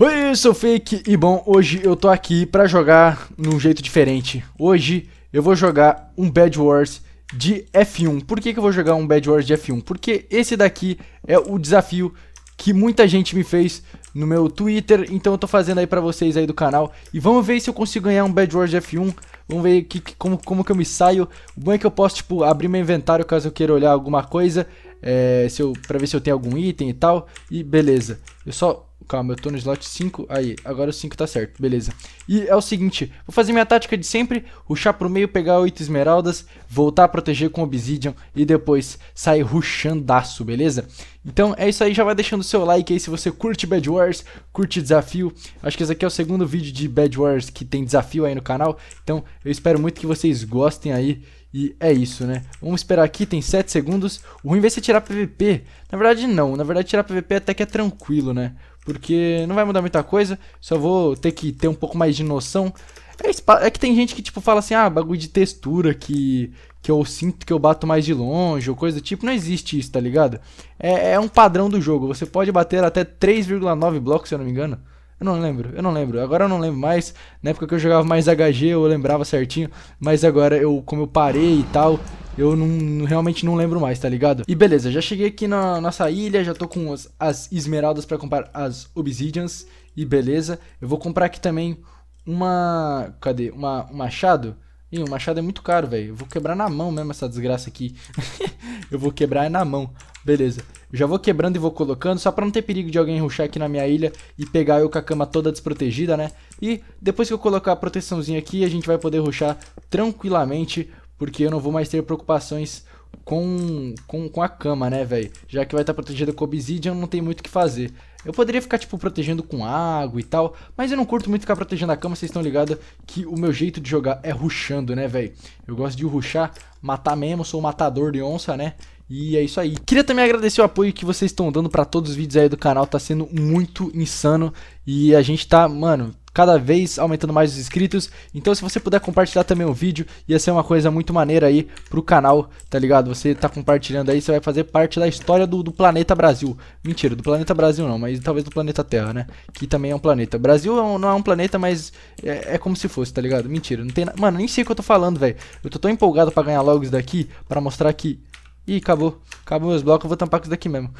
Oi, eu sou Fake e bom, hoje eu tô aqui pra jogar num jeito diferente. Hoje eu vou jogar um Bad Wars de F1. Por que, que eu vou jogar um Bad Wars de F1? Porque esse daqui é o desafio que muita gente me fez no meu Twitter, então eu tô fazendo aí pra vocês aí do canal. E vamos ver se eu consigo ganhar um Bad Wars de F1, vamos ver que, que, como, como que eu me saio. O bom é que eu posso, tipo, abrir meu inventário caso eu queira olhar alguma coisa, é, se eu, pra ver se eu tenho algum item e tal, e beleza. Eu só Calma, eu tô no slot 5. Aí, agora o 5 tá certo. Beleza. E é o seguinte, vou fazer minha tática de sempre. Ruxar pro meio, pegar 8 esmeraldas, voltar a proteger com obsidian e depois sair ruxandaço, beleza? Então é isso aí, já vai deixando o seu like aí se você curte Bad Wars, curte desafio. Acho que esse aqui é o segundo vídeo de Bad Wars que tem desafio aí no canal. Então eu espero muito que vocês gostem aí. E é isso, né? Vamos esperar aqui, tem 7 segundos. O ruim vai ser tirar PVP. Na verdade não, na verdade tirar PVP até que é tranquilo, né? porque não vai mudar muita coisa, só vou ter que ter um pouco mais de noção. É, é, que tem gente que tipo fala assim, ah, bagulho de textura que, que eu sinto que eu bato mais de longe ou coisa do tipo. Não existe isso, tá ligado? É, é um padrão do jogo. Você pode bater até 3,9 blocos, se eu não me engano. Eu não lembro, eu não lembro. Agora eu não lembro mais. Na época que eu jogava mais HG, eu lembrava certinho. Mas agora eu, como eu parei e tal, eu não, realmente não lembro mais, tá ligado? E beleza, já cheguei aqui na nossa ilha, já tô com as, as esmeraldas para comprar as obsidians. E beleza, eu vou comprar aqui também uma... cadê? Uma, um machado. Ih, um machado é muito caro, velho. Eu vou quebrar na mão mesmo essa desgraça aqui. eu vou quebrar na mão. Beleza. já vou quebrando e vou colocando, só pra não ter perigo de alguém ruxar aqui na minha ilha e pegar eu com a cama toda desprotegida, né? E depois que eu colocar a proteçãozinha aqui, a gente vai poder ruxar tranquilamente porque eu não vou mais ter preocupações com, com, com a cama, né, velho? Já que vai estar tá protegida com obsidian, não tem muito o que fazer. Eu poderia ficar, tipo, protegendo com água e tal, mas eu não curto muito ficar protegendo a cama, vocês estão ligados que o meu jeito de jogar é ruxando, né, velho? Eu gosto de ruxar, matar mesmo, sou matador de onça, né? E é isso aí. Queria também agradecer o apoio que vocês estão dando para todos os vídeos aí do canal, tá sendo muito insano e a gente tá, mano, cada vez aumentando mais os inscritos. Então se você puder compartilhar também o vídeo, ia ser uma coisa muito maneira aí pro canal, tá ligado? Você tá compartilhando aí, você vai fazer parte da história do, do planeta Brasil. Mentira, do planeta Brasil não, mas talvez do planeta Terra, né? Que também é um planeta. Brasil é um, não é um planeta, mas é, é, como se fosse, tá ligado? Mentira, não tem nada. Mano, nem sei o que eu tô falando, velho. Eu tô tão empolgado pra ganhar logo isso daqui, pra mostrar que Ih, acabou. Acabou meus blocos, eu vou tampar com isso daqui mesmo.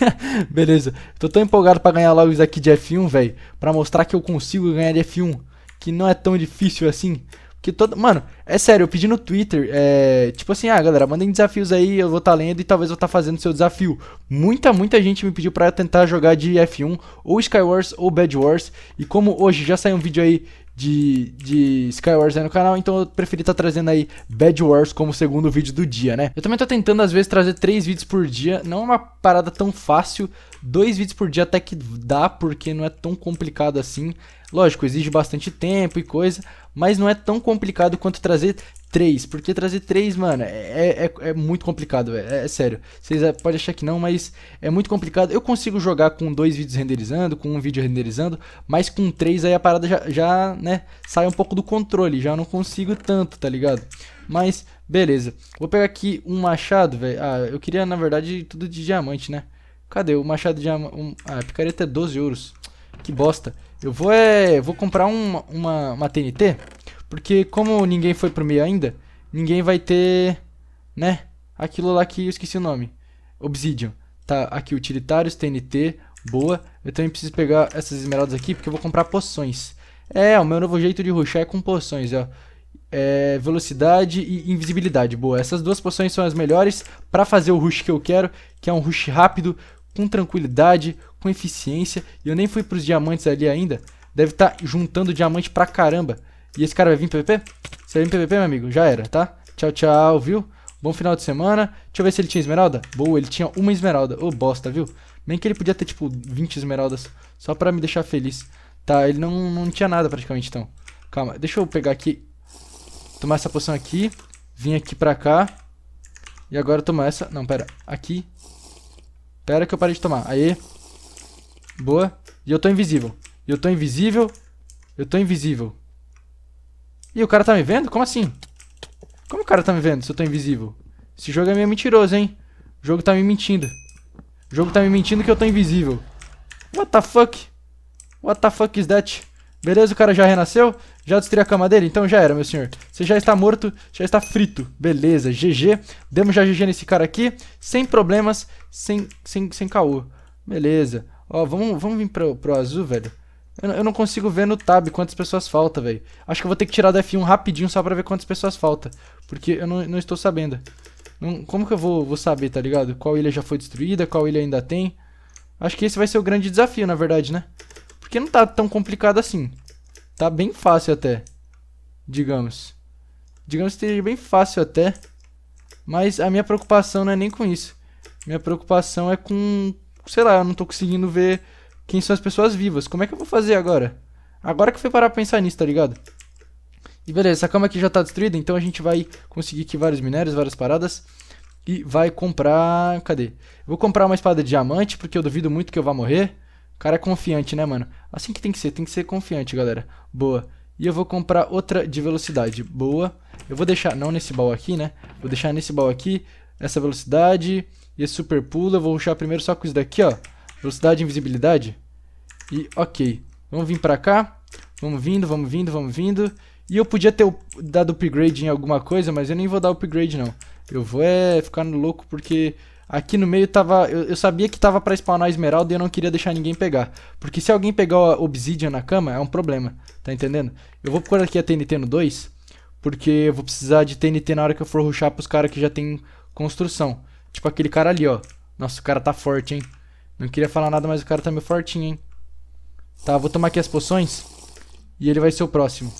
Beleza. Tô tão empolgado pra ganhar logo isso de F1, velho. Pra mostrar que eu consigo ganhar de F1. Que não é tão difícil assim. Porque todo. Mano, é sério, eu pedi no Twitter. É... Tipo assim, ah, galera, mandem desafios aí, eu vou estar tá lendo e talvez eu estar tá fazendo seu desafio. Muita, muita gente me pediu pra tentar jogar de F1, ou Skywars, ou Bad Wars. E como hoje já saiu um vídeo aí de, de Skywars aí no canal, então eu preferi estar tá trazendo aí Bad Wars como segundo vídeo do dia, né? Eu também tô tentando, às vezes, trazer três vídeos por dia, não é uma parada tão fácil, dois vídeos por dia até que dá, porque não é tão complicado assim. Lógico, exige bastante tempo e coisa, mas não é tão complicado quanto trazer três, porque trazer três, mano, é, é, é, é muito complicado, velho. É, é, sério. Vocês podem achar que não, mas é muito complicado. Eu consigo jogar com dois vídeos renderizando, com um vídeo renderizando, mas com três aí a parada já, já né, sai um pouco do controle. Já não consigo tanto, tá ligado? Mas, beleza. Vou pegar aqui um machado, velho. Ah, eu queria, na verdade, tudo de diamante, né? Cadê? O machado de diamante. Um... Ah, a picareta é 12 euros. Que bosta. Eu vou é. Vou comprar uma uma, uma TNT. Porque como ninguém foi pro meio ainda, ninguém vai ter, né? Aquilo lá que eu esqueci o nome. Obsidian. Tá aqui utilitários, TNT, boa. Eu também preciso pegar essas esmeraldas aqui porque eu vou comprar poções. É, o meu novo jeito de ruxar é com poções, ó. É, velocidade e invisibilidade, boa. Essas duas poções são as melhores para fazer o rush que eu quero, que é um rush rápido, com tranquilidade, com eficiência. E eu nem fui pros diamantes ali ainda. Deve estar tá juntando diamante pra caramba. E esse cara vai vir PVP? Se ele vir PVP, meu amigo, já era, tá? Tchau, tchau, viu? Bom final de semana. Deixa eu ver se ele tinha esmeralda. Boa, ele tinha uma esmeralda. Ô, oh, bosta, viu? Nem que ele podia ter, tipo, 20 esmeraldas. Só pra me deixar feliz. Tá, ele não, não tinha nada praticamente, então. Calma, deixa eu pegar aqui. Tomar essa poção aqui. Vim aqui pra cá. E agora tomar essa. Não, pera. Aqui. Pera que eu parei de tomar. Aê. Boa. E eu tô invisível. Eu tô invisível. Eu tô invisível. Ih, o cara tá me vendo? Como assim? Como o cara tá me vendo se eu tô invisível? Esse jogo é meio mentiroso, hein? O jogo tá me mentindo. O jogo tá me mentindo que eu tô invisível. What the fuck? What the fuck is that? Beleza, o cara já renasceu? Já destruí a cama dele? Então já era, meu senhor. Você já está morto, já está frito. Beleza, GG. Demos já GG nesse cara aqui, sem problemas, sem, sem, sem caô. Beleza. Ó, vamos, vamos vir pro, pro azul, velho. Eu, eu não consigo ver no tab quantas pessoas falta, velho. Acho que eu vou ter que tirar do F1 rapidinho só pra ver quantas pessoas falta. Porque eu não, não estou sabendo. Não, como que eu vou, vou saber, tá ligado? Qual ilha já foi destruída, qual ilha ainda tem. Acho que esse vai ser o grande desafio, na verdade, né? Porque não tá tão complicado assim. Tá bem fácil até. Digamos. Digamos que esteja bem fácil até. Mas a minha preocupação não é nem com isso. Minha preocupação é com. Sei lá, eu não tô conseguindo ver quem são as pessoas vivas. Como é que eu vou fazer agora? Agora que eu fui parar pra pensar nisso, tá ligado? E beleza, essa cama aqui já tá destruída, então a gente vai conseguir aqui vários minérios, várias paradas. E vai comprar... Cadê? vou comprar uma espada de diamante, porque eu duvido muito que eu vá morrer. O cara é confiante, né, mano? Assim que tem que ser, tem que ser confiante, galera. Boa. E eu vou comprar outra de velocidade. Boa. Eu vou deixar, não nesse baú aqui, né? Vou deixar nesse baú aqui, essa velocidade, e esse super pulo. Eu vou ruxar primeiro só com isso daqui, ó. Velocidade e invisibilidade. E ok. Vamos vir pra cá. Vamos vindo, vamos vindo, vamos vindo. E eu podia ter dado upgrade em alguma coisa, mas eu nem vou dar upgrade não. Eu vou é ficar no louco porque aqui no meio tava... Eu, eu sabia que tava pra spawnar esmeralda e eu não queria deixar ninguém pegar. Porque se alguém pegar o obsidian na cama, é um problema. Tá entendendo? Eu vou procurar aqui a TNT no 2, porque eu vou precisar de TNT na hora que eu for ruxar pros caras que já tem construção. Tipo aquele cara ali, ó. Nossa, o cara tá forte, hein? Não queria falar nada, mas o cara tá meio fortinho, hein. Tá, vou tomar aqui as poções. E ele vai ser o próximo.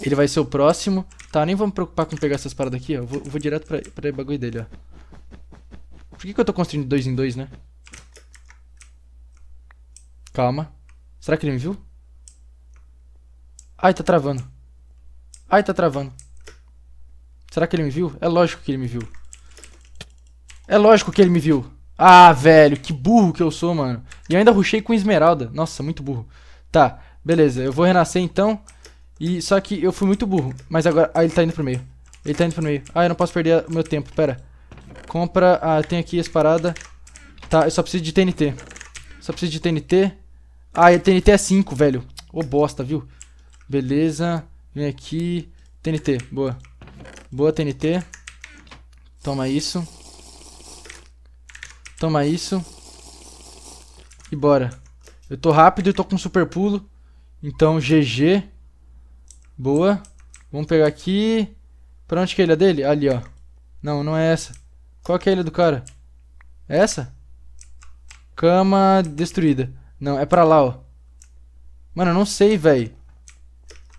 Ele vai ser o próximo. Tá, nem vamos preocupar com pegar essas paradas aqui, ó. Eu vou, vou direto pra, pra bagulho dele, ó. Por que, que eu tô construindo dois em dois, né? Calma. Será que ele me viu? Ai, tá travando. Ai, tá travando. Será que ele me viu? É lógico que ele me viu. É lógico que ele me viu. Ah, velho, que burro que eu sou, mano. E ainda ruxei com esmeralda. Nossa, muito burro. Tá, beleza. Eu vou renascer então. E só que eu fui muito burro. Mas agora... Ah, ele tá indo pro meio. Ele tá indo pro meio. Ah, eu não posso perder o meu tempo. Pera. Compra... Ah, tem aqui as paradas. Tá, eu só preciso de TNT. Só preciso de TNT. Ah, TNT é 5, velho. Ô, oh, bosta, viu? Beleza. Vem aqui. TNT. Boa. Boa, TNT. Toma isso. Toma isso. E bora. Eu tô rápido e tô com super pulo. Então, GG. Boa. Vamos pegar aqui. Pra onde que é a ilha dele? Ali, ó. Não, não é essa. Qual que é a ilha do cara? É essa? Cama destruída. Não, é pra lá, ó. Mano, eu não sei, velho.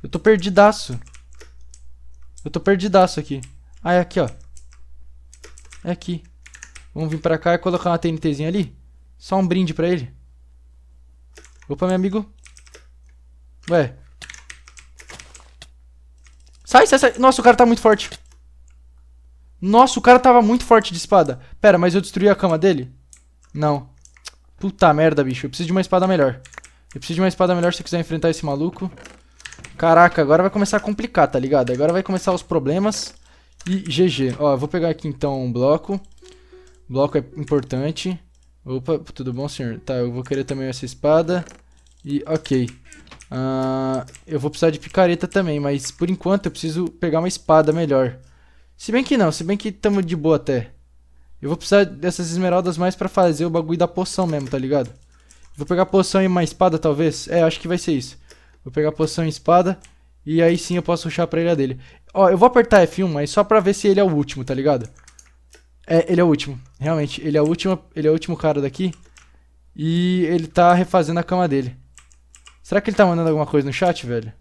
Eu tô perdidaço. Eu tô perdidaço aqui. Ah, é aqui, ó. É aqui. Vamos vir pra cá e colocar uma TNTzinha ali. Só um brinde pra ele. Opa, meu amigo. Ué. Sai, sai, sai. Nossa, o cara tá muito forte. Nossa, o cara tava muito forte de espada. Pera, mas eu destruí a cama dele? Não. Puta merda, bicho. Eu preciso de uma espada melhor. Eu preciso de uma espada melhor se eu quiser enfrentar esse maluco. Caraca, agora vai começar a complicar, tá ligado? Agora vai começar os problemas. E GG. Ó, eu vou pegar aqui então um bloco. Bloco é importante. Opa, tudo bom, senhor? Tá, eu vou querer também essa espada. E ok. Uh, eu vou precisar de picareta também, mas por enquanto eu preciso pegar uma espada melhor. Se bem que não, se bem que tamo de boa até. Eu vou precisar dessas esmeraldas mais pra fazer o bagulho da poção mesmo, tá ligado? Vou pegar poção e uma espada, talvez. É, acho que vai ser isso. Vou pegar poção e espada. E aí sim eu posso ruxar pra ilha dele. Ó, eu vou apertar F1, mas só pra ver se ele é o último, tá ligado? É, ele é o último. Realmente, ele é o último, ele é o último cara daqui. E ele tá refazendo a cama dele. Será que ele tá mandando alguma coisa no chat, velho?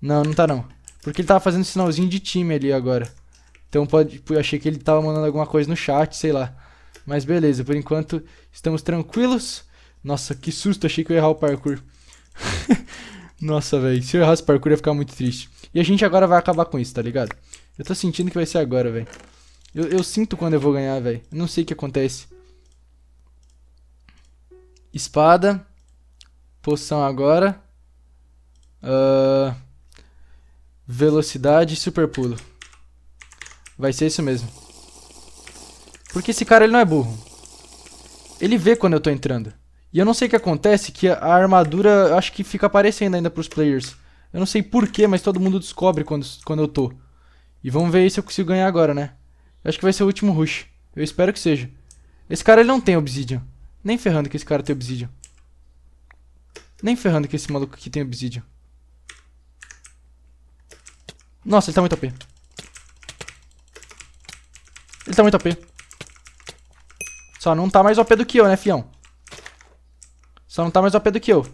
Não, não tá não. Porque ele tava fazendo sinalzinho de time ali agora. Então pode, eu achei que ele tava mandando alguma coisa no chat, sei lá. Mas beleza, por enquanto estamos tranquilos. Nossa, que susto, achei que eu ia errar o parkour. Nossa, velho, se eu errasse o parkour ia ficar muito triste. E a gente agora vai acabar com isso, tá ligado? Eu tô sentindo que vai ser agora, velho. Eu, eu sinto quando eu vou ganhar, velho. Não sei o que acontece. Espada. Poção agora. Uh, velocidade e super pulo. Vai ser isso mesmo. Porque esse cara ele não é burro. Ele vê quando eu tô entrando. E eu não sei o que acontece, que a armadura acho que fica aparecendo ainda pros players. Eu não sei porquê, mas todo mundo descobre quando, quando eu tô. E vamos ver se eu consigo ganhar agora, né? Acho que vai ser o último rush. Eu espero que seja. Esse cara ele não tem obsidian. Nem ferrando que esse cara tem obsidian. Nem ferrando que esse maluco aqui tem obsidian. Nossa, ele tá muito OP. Ele tá muito OP. Só não tá mais OP do que eu, né, fião? Só não tá mais OP do que eu.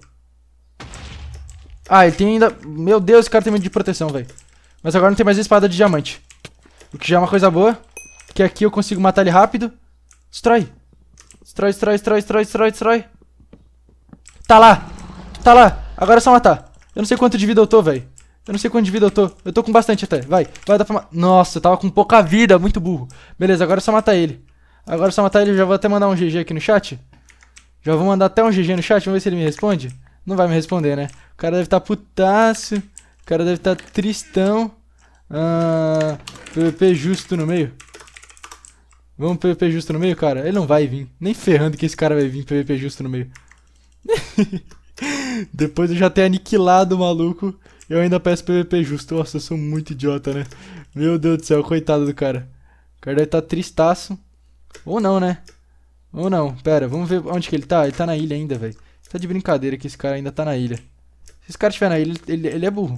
Ah, ele tem ainda... Meu Deus, esse cara tem medo de proteção, velho. Mas agora não tem mais espada de diamante. O que já é uma coisa boa. Que aqui eu consigo matar ele rápido. Destrói. Destrói, destrói, destrói, destrói, destrói, destrói. Tá lá. Tá lá. Agora é só matar. Eu não sei quanto de vida eu tô, velho. Eu não sei quanto de vida eu tô. Eu tô com bastante até. Vai. Vai dar pra matar. Nossa, eu tava com pouca vida. Muito burro. Beleza, agora é só matar ele. Agora é só matar ele. Eu já vou até mandar um GG aqui no chat. Já vou mandar até um GG no chat. Vamos ver se ele me responde. Não vai me responder, né? O cara deve estar tá putaço. O cara deve estar tá tristão. Ah, PVP justo no meio. Vamos PVP justo no meio, cara? Ele não vai vir. Nem ferrando que esse cara vai vir PVP justo no meio. Depois eu já ter aniquilado o maluco, eu ainda peço PVP justo. Nossa, eu sou muito idiota, né? Meu Deus do céu, coitado do cara. O cara deve estar tá tristaço. Ou não, né? Ou não. Pera, vamos ver onde que ele tá. Ele tá na ilha ainda, velho. Tá de brincadeira que esse cara ainda tá na ilha. Se esse cara estiver na ilha, ele, ele é burro.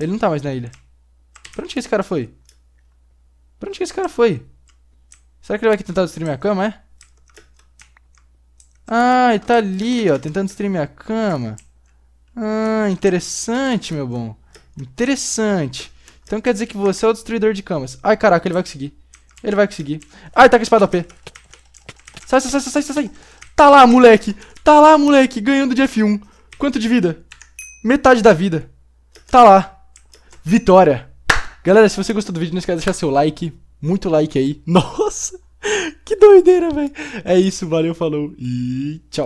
Ele não tá mais na ilha. Pra onde que esse cara foi? Pra onde que esse cara foi? Será que ele vai aqui tentar destruir minha cama, é? Ah, ele tá ali, ó, tentando destruir minha cama. Ah, interessante, meu bom. Interessante. Então quer dizer que você é o destruidor de camas. Ai, caraca, ele vai conseguir. Ele vai conseguir. Ai, tá com a espada OP. Sai, sai, sai, sai, sai, sai. Tá lá, moleque. Tá lá, moleque, ganhando de F1. Quanto de vida? Metade da vida. Tá lá. Vitória. Galera, se você gostou do vídeo, não esquece de deixar seu like. Muito like aí. Nossa, que doideira, velho. É isso, valeu, falou e tchau.